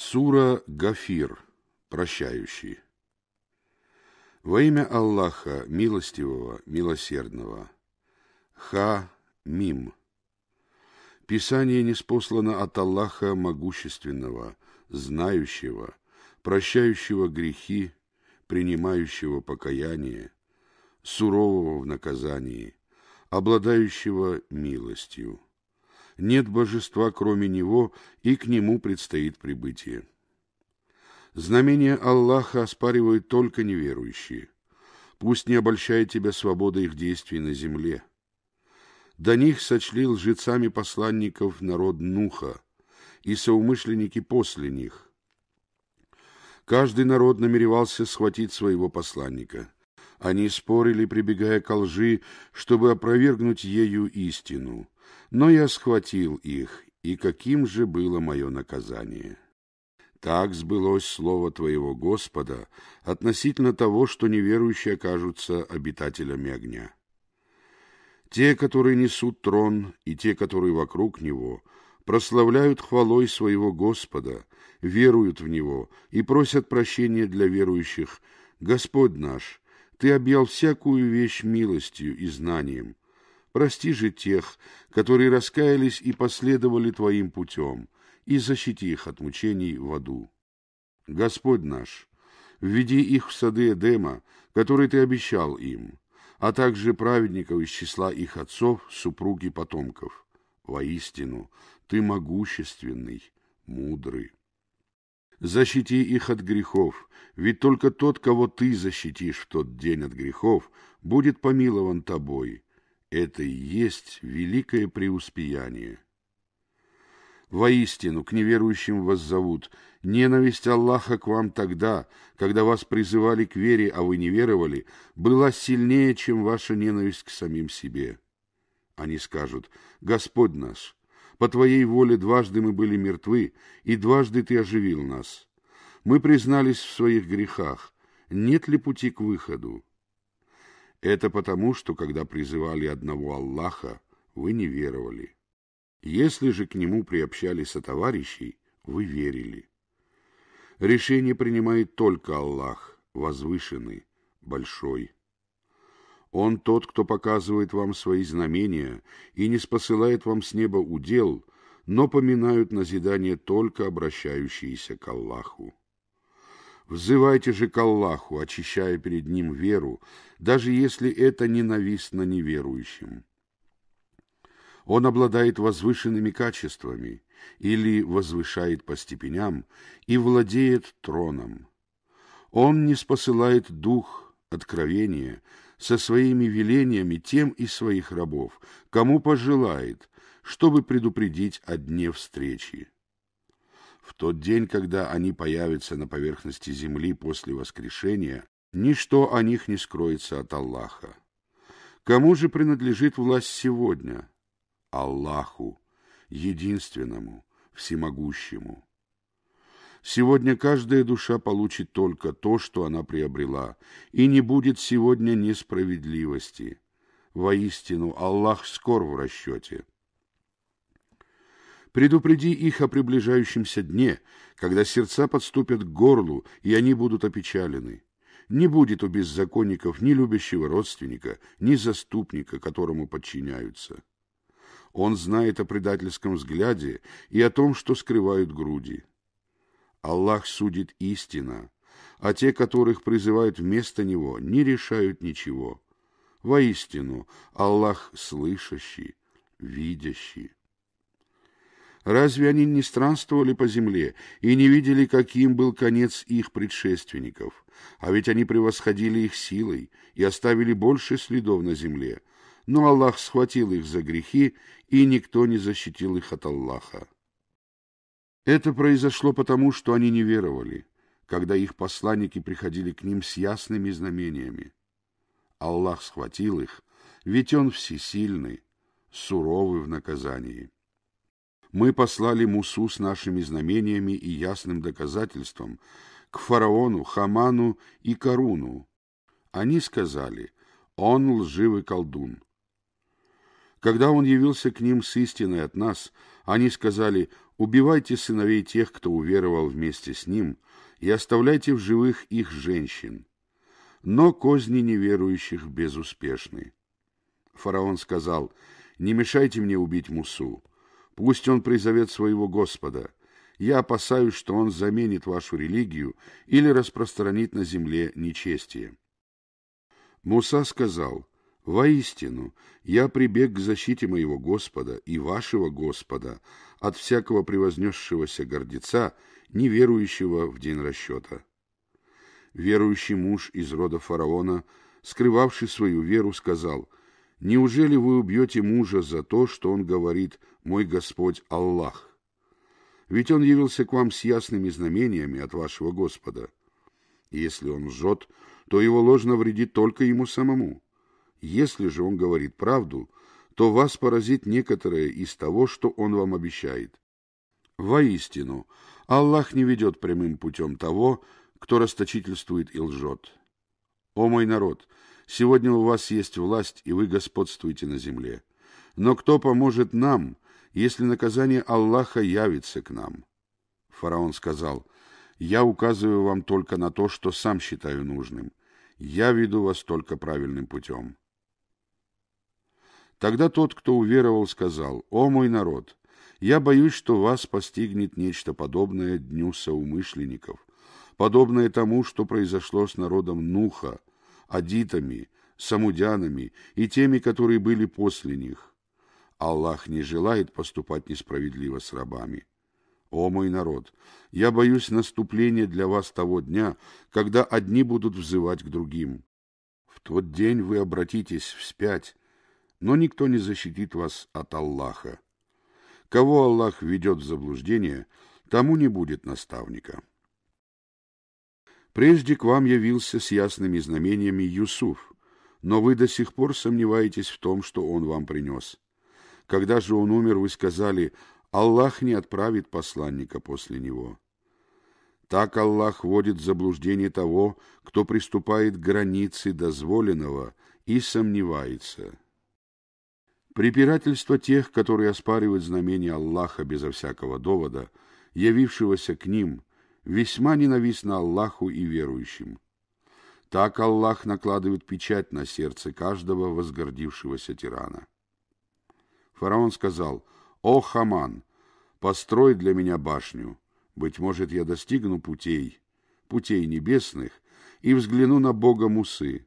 Сура Гафир, прощающий. Во имя Аллаха, милостивого, милосердного. Ха-Мим. Писание не спослано от Аллаха могущественного, знающего, прощающего грехи, принимающего покаяние, сурового в наказании, обладающего милостью нет божества кроме него, и к нему предстоит прибытие. Знамения Аллаха оспаривают только неверующие. Пусть не обольщает тебя свобода их действий на земле. До них сочли лжецами посланников народ Нуха и соумышленники после них. Каждый народ намеревался схватить своего посланника. Они спорили, прибегая к лжи, чтобы опровергнуть ею истину — но я схватил их, и каким же было мое наказание? Так сбылось слово твоего Господа относительно того, что неверующие окажутся обитателями огня. Те, которые несут трон, и те, которые вокруг него, прославляют хвалой своего Господа, веруют в Него и просят прощения для верующих. Господь наш, Ты объял всякую вещь милостью и знанием, Прости же тех, которые раскаялись и последовали Твоим путем, и защити их от мучений в аду. Господь наш, введи их в сады Эдема, которые Ты обещал им, а также праведников из числа их отцов, супруги потомков. Воистину, Ты могущественный, мудрый. Защити их от грехов, ведь только тот, кого Ты защитишь в тот день от грехов, будет помилован Тобой, это и есть великое преуспеяние. Воистину, к неверующим вас зовут. Ненависть Аллаха к вам тогда, когда вас призывали к вере, а вы не веровали, была сильнее, чем ваша ненависть к самим себе. Они скажут, «Господь наш, по Твоей воле дважды мы были мертвы, и дважды Ты оживил нас. Мы признались в своих грехах. Нет ли пути к выходу?» Это потому, что когда призывали одного Аллаха, вы не веровали. Если же к нему приобщали сотоварищей, вы верили. Решение принимает только Аллах, возвышенный, большой. Он тот, кто показывает вам свои знамения и не спосылает вам с неба удел, но поминают назидание только обращающиеся к Аллаху. Взывайте же к Аллаху, очищая перед Ним веру, даже если это ненавистно неверующим. Он обладает возвышенными качествами или возвышает по степеням и владеет троном. Он не спосылает дух откровения со своими велениями тем из своих рабов, кому пожелает, чтобы предупредить о дне встречи. В тот день, когда они появятся на поверхности земли после воскрешения, ничто о них не скроется от Аллаха. Кому же принадлежит власть сегодня? Аллаху, единственному, всемогущему. Сегодня каждая душа получит только то, что она приобрела, и не будет сегодня несправедливости. Воистину, Аллах скор в расчете. Предупреди их о приближающемся дне, когда сердца подступят к горлу, и они будут опечалены. Не будет у беззаконников ни любящего родственника, ни заступника, которому подчиняются. Он знает о предательском взгляде и о том, что скрывают груди. Аллах судит истина, а те, которых призывают вместо Него, не решают ничего. Воистину, Аллах слышащий, видящий. Разве они не странствовали по земле и не видели, каким был конец их предшественников? А ведь они превосходили их силой и оставили больше следов на земле. Но Аллах схватил их за грехи, и никто не защитил их от Аллаха. Это произошло потому, что они не веровали, когда их посланники приходили к ним с ясными знамениями. Аллах схватил их, ведь Он всесильный, суровый в наказании. Мы послали Мусу с нашими знамениями и ясным доказательством к фараону, Хаману и Каруну. Они сказали, он лживый колдун. Когда он явился к ним с истиной от нас, они сказали, убивайте сыновей тех, кто уверовал вместе с ним, и оставляйте в живых их женщин. Но козни неверующих безуспешны. Фараон сказал, не мешайте мне убить Мусу. Пусть он призовет своего Господа. Я опасаюсь, что он заменит вашу религию или распространит на земле нечестие». Муса сказал, «Воистину, я прибег к защите моего Господа и вашего Господа от всякого превознесшегося гордеца, неверующего в день расчета». Верующий муж из рода фараона, скрывавший свою веру, сказал, Неужели вы убьете мужа за то, что он говорит «Мой Господь Аллах»? Ведь он явился к вам с ясными знамениями от вашего Господа. Если он лжет, то его ложно вредит только ему самому. Если же он говорит правду, то вас поразит некоторое из того, что он вам обещает. Воистину, Аллах не ведет прямым путем того, кто расточительствует и лжет. О мой народ! — Сегодня у вас есть власть, и вы господствуете на земле. Но кто поможет нам, если наказание Аллаха явится к нам? Фараон сказал, «Я указываю вам только на то, что сам считаю нужным. Я веду вас только правильным путем». Тогда тот, кто уверовал, сказал, «О мой народ, я боюсь, что вас постигнет нечто подобное дню соумышленников, подобное тому, что произошло с народом Нуха, адитами, самудянами и теми, которые были после них. Аллах не желает поступать несправедливо с рабами. О мой народ, я боюсь наступления для вас того дня, когда одни будут взывать к другим. В тот день вы обратитесь вспять, но никто не защитит вас от Аллаха. Кого Аллах ведет в заблуждение, тому не будет наставника. Прежде к вам явился с ясными знамениями Юсуф, но вы до сих пор сомневаетесь в том, что он вам принес. Когда же он умер, вы сказали, Аллах не отправит посланника после него. Так Аллах вводит в заблуждение того, кто приступает к границе дозволенного и сомневается. Препирательство тех, которые оспаривают знамения Аллаха безо всякого довода, явившегося к ним – весьма ненавистно Аллаху и верующим. Так Аллах накладывает печать на сердце каждого возгордившегося тирана. Фараон сказал, «О, Хаман, построй для меня башню, быть может, я достигну путей, путей небесных, и взгляну на Бога Мусы.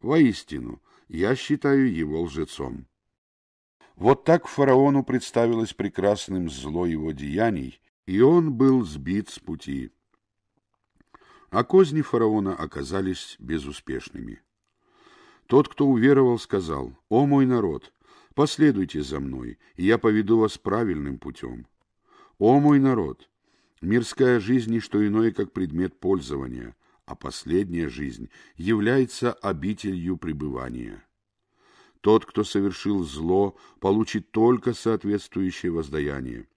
Воистину, я считаю его лжецом». Вот так фараону представилось прекрасным зло его деяний, и он был сбит с пути. А козни фараона оказались безуспешными. Тот, кто уверовал, сказал, «О мой народ, последуйте за мной, и я поведу вас правильным путем. О мой народ, мирская жизнь – не что иное, как предмет пользования, а последняя жизнь является обителью пребывания». Тот, кто совершил зло, получит только соответствующее воздаяние –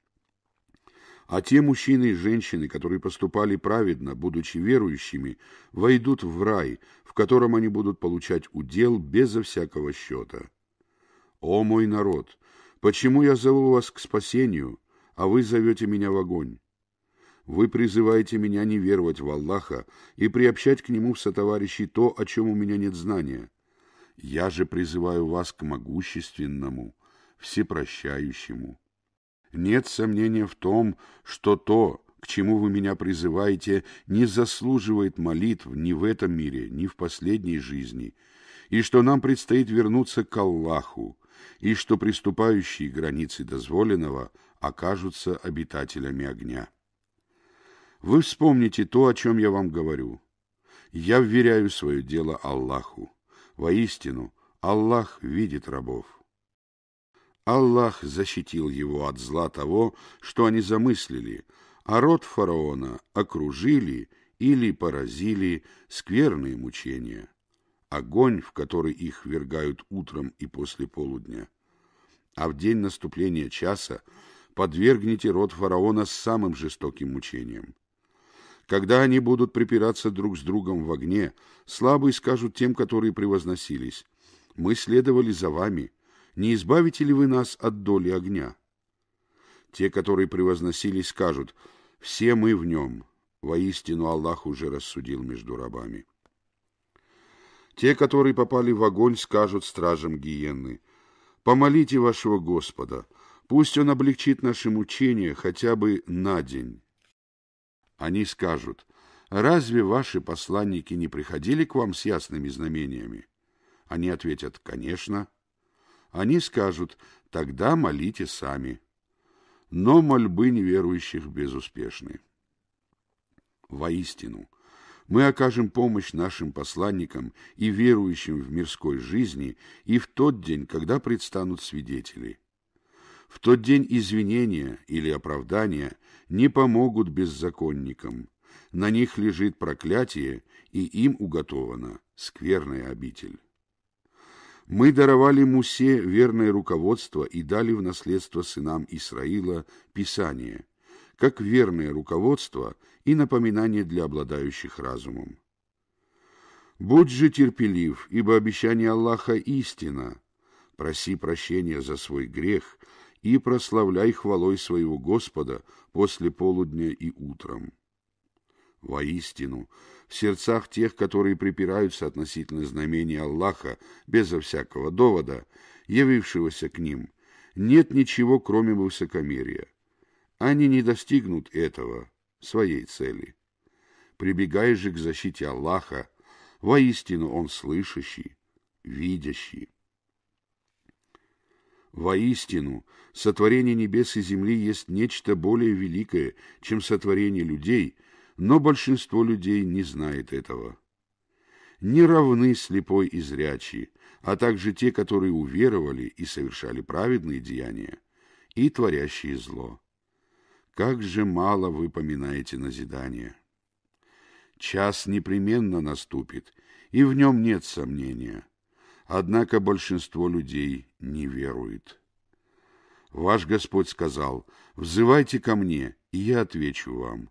а те мужчины и женщины, которые поступали праведно, будучи верующими, войдут в рай, в котором они будут получать удел безо всякого счета. О мой народ! Почему я зову вас к спасению, а вы зовете меня в огонь? Вы призываете меня не веровать в Аллаха и приобщать к Нему в сотоварищи то, о чем у меня нет знания. Я же призываю вас к могущественному, всепрощающему, нет сомнения в том, что то, к чему вы меня призываете, не заслуживает молитв ни в этом мире, ни в последней жизни, и что нам предстоит вернуться к Аллаху, и что приступающие границы дозволенного окажутся обитателями огня. Вы вспомните то, о чем я вам говорю. Я вверяю свое дело Аллаху. Воистину, Аллах видит рабов. Аллах защитил его от зла того, что они замыслили, а род фараона окружили или поразили скверные мучения, огонь, в который их вергают утром и после полудня. А в день наступления часа подвергните род фараона самым жестоким мучениям. Когда они будут припираться друг с другом в огне, слабые скажут тем, которые превозносились, «Мы следовали за вами», не избавите ли вы нас от доли огня? Те, которые превозносились, скажут, все мы в нем. Воистину Аллах уже рассудил между рабами. Те, которые попали в огонь, скажут стражам гиены: «Помолите вашего Господа, пусть Он облегчит наше мучение хотя бы на день». Они скажут, «Разве ваши посланники не приходили к вам с ясными знамениями?» Они ответят, «Конечно». Они скажут «тогда молите сами». Но мольбы неверующих безуспешны. Воистину, мы окажем помощь нашим посланникам и верующим в мирской жизни и в тот день, когда предстанут свидетели. В тот день извинения или оправдания не помогут беззаконникам. На них лежит проклятие, и им уготована скверная обитель. Мы даровали Мусе верное руководство и дали в наследство сынам Исраила Писание, как верное руководство и напоминание для обладающих разумом. «Будь же терпелив, ибо обещание Аллаха – истина. Проси прощения за свой грех и прославляй хвалой своего Господа после полудня и утром». Воистину, в сердцах тех, которые припираются относительно знамения Аллаха безо всякого довода, явившегося к ним, нет ничего, кроме высокомерия. Они не достигнут этого, своей цели. Прибегай же к защите Аллаха, воистину Он слышащий, видящий. Воистину, сотворение небес и земли есть нечто более великое, чем сотворение людей – но большинство людей не знает этого. Не равны слепой и зрячий, а также те, которые уверовали и совершали праведные деяния, и творящие зло. Как же мало вы поминаете назидание! Час непременно наступит, и в нем нет сомнения. Однако большинство людей не верует. Ваш Господь сказал, «Взывайте ко мне, и я отвечу вам».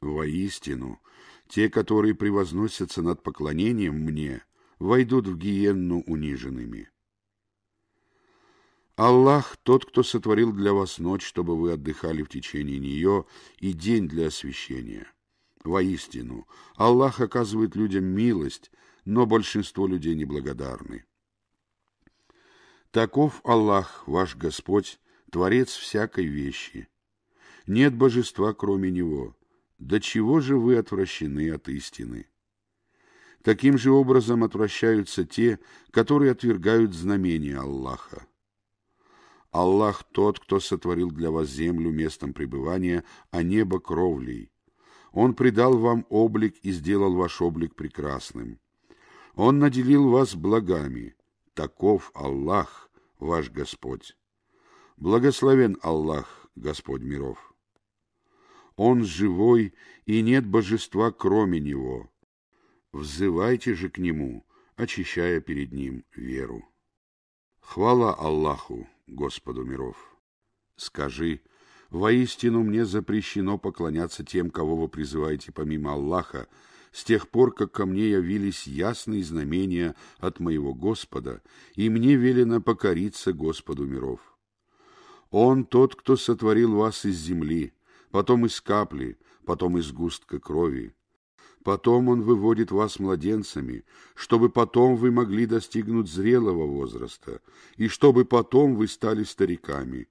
Воистину, те, которые превозносятся над поклонением мне, войдут в гиенну униженными. Аллах — тот, кто сотворил для вас ночь, чтобы вы отдыхали в течение нее, и день для освящения. Воистину, Аллах оказывает людям милость, но большинство людей неблагодарны. Таков Аллах, ваш Господь, Творец всякой вещи. Нет божества, кроме Него до чего же вы отвращены от истины? Таким же образом отвращаются те, которые отвергают знамения Аллаха. Аллах тот, кто сотворил для вас землю местом пребывания, а небо кровлей. Он придал вам облик и сделал ваш облик прекрасным. Он наделил вас благами. Таков Аллах, ваш Господь. Благословен Аллах, Господь миров. Он живой, и нет божества кроме него. Взывайте же к нему, очищая перед ним веру. Хвала Аллаху, Господу миров! Скажи, воистину мне запрещено поклоняться тем, кого вы призываете помимо Аллаха, с тех пор, как ко мне явились ясные знамения от моего Господа, и мне велено покориться Господу миров. Он тот, кто сотворил вас из земли, потом из капли, потом из густка крови. Потом он выводит вас младенцами, чтобы потом вы могли достигнуть зрелого возраста, и чтобы потом вы стали стариками.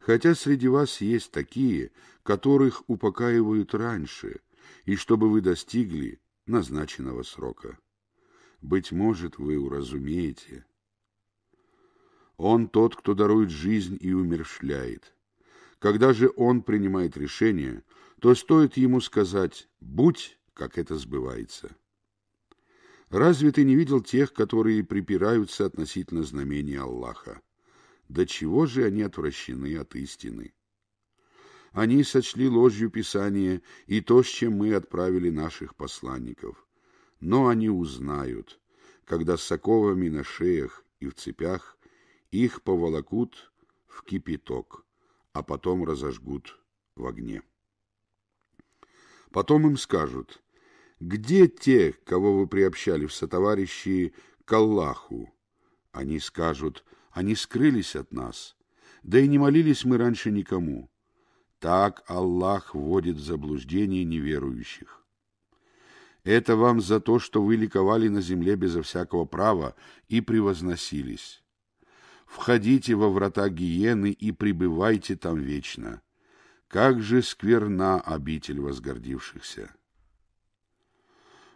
Хотя среди вас есть такие, которых упокаивают раньше, и чтобы вы достигли назначенного срока. Быть может, вы уразумеете. Он тот, кто дарует жизнь и умершляет. Когда же он принимает решение, то стоит ему сказать «будь, как это сбывается». Разве ты не видел тех, которые припираются относительно знамения Аллаха? До чего же они отвращены от истины? Они сочли ложью Писание и то, с чем мы отправили наших посланников. Но они узнают, когда с соковами на шеях и в цепях их поволокут в кипяток, а потом разожгут в огне. Потом им скажут, где те, кого вы приобщали в сотоварищи к Аллаху? Они скажут, они скрылись от нас, да и не молились мы раньше никому. Так Аллах вводит в заблуждение неверующих. Это вам за то, что вы ликовали на земле безо всякого права и превозносились. Входите во врата гиены и пребывайте там вечно. Как же скверна обитель возгордившихся!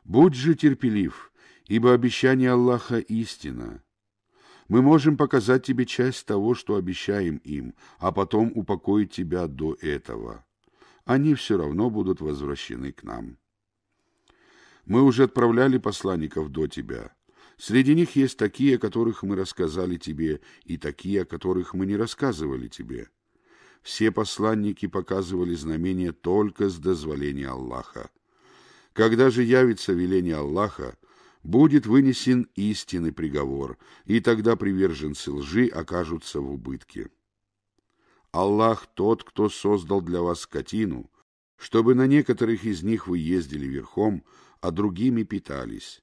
Будь же терпелив, ибо обещание Аллаха истина. Мы можем показать тебе часть того, что обещаем им, а потом упокоить тебя до этого. Они все равно будут возвращены к нам. Мы уже отправляли посланников до тебя. Среди них есть такие, о которых мы рассказали тебе, и такие, о которых мы не рассказывали тебе. Все посланники показывали знамения только с дозволения Аллаха. Когда же явится веление Аллаха, будет вынесен истинный приговор, и тогда приверженцы лжи окажутся в убытке. Аллах тот, кто создал для вас скотину, чтобы на некоторых из них вы ездили верхом, а другими питались.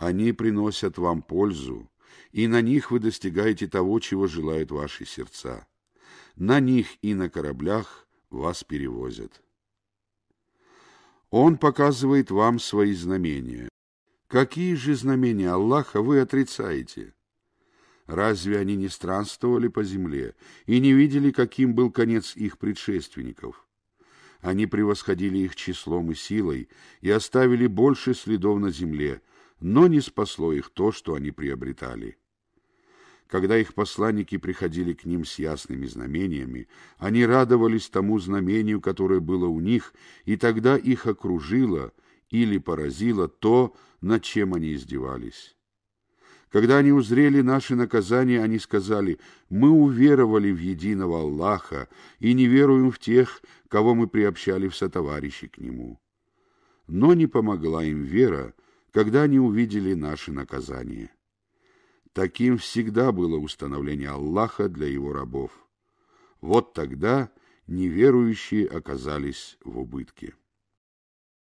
Они приносят вам пользу, и на них вы достигаете того, чего желают ваши сердца. На них и на кораблях вас перевозят. Он показывает вам свои знамения. Какие же знамения Аллаха вы отрицаете? Разве они не странствовали по земле и не видели, каким был конец их предшественников? Они превосходили их числом и силой и оставили больше следов на земле – но не спасло их то, что они приобретали. Когда их посланники приходили к ним с ясными знамениями, они радовались тому знамению, которое было у них, и тогда их окружило или поразило то, над чем они издевались. Когда они узрели наши наказания, они сказали, «Мы уверовали в единого Аллаха и не веруем в тех, кого мы приобщали в сотоварищи к Нему». Но не помогла им вера, когда они увидели наши наказания, Таким всегда было установление Аллаха для его рабов. Вот тогда неверующие оказались в убытке.